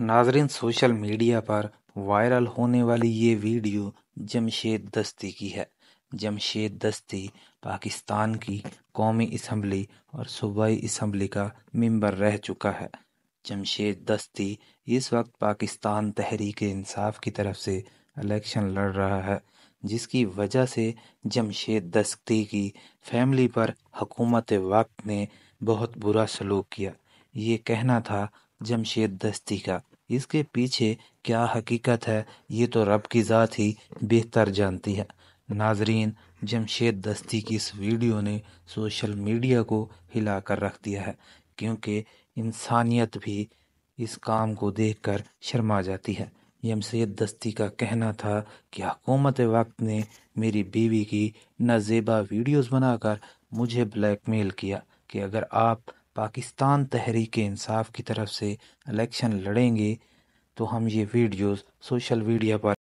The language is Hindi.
नाजरीन सोशल मीडिया पर वायरल होने वाली ये वीडियो जमशेद दस्ती की है जमशेद दस्ती पाकिस्तान की कौमी इसम्बली और सूबाई इसम्बली का मेंबर रह चुका है जमशेद दस्ती इस वक्त पाकिस्तान तहरीक इंसाफ की तरफ से इलेक्शन लड़ रहा है जिसकी वजह से जमशेद दस्ती की फैमिली पर हकूमत वक्त ने बहुत बुरा सलूक किया ये कहना था जमशेद दस्ती का इसके पीछे क्या हकीकत है ये तो रब की ज़ात ही बेहतर जानती है नाजरीन जमशेद दस्ती की इस वीडियो ने सोशल मीडिया को हिला कर रख दिया है क्योंकि इंसानियत भी इस काम को देखकर शर्मा जाती है जमशेद दस्ती का कहना था कि हकूमत वक्त ने मेरी बीवी की नजेबा वीडियोस बनाकर मुझे ब्लैकमेल किया कि अगर आप पाकिस्तान तहरीक इंसाफ की तरफ से इलेक्शन लड़ेंगे तो हम ये वीडियोस सोशल मीडिया पर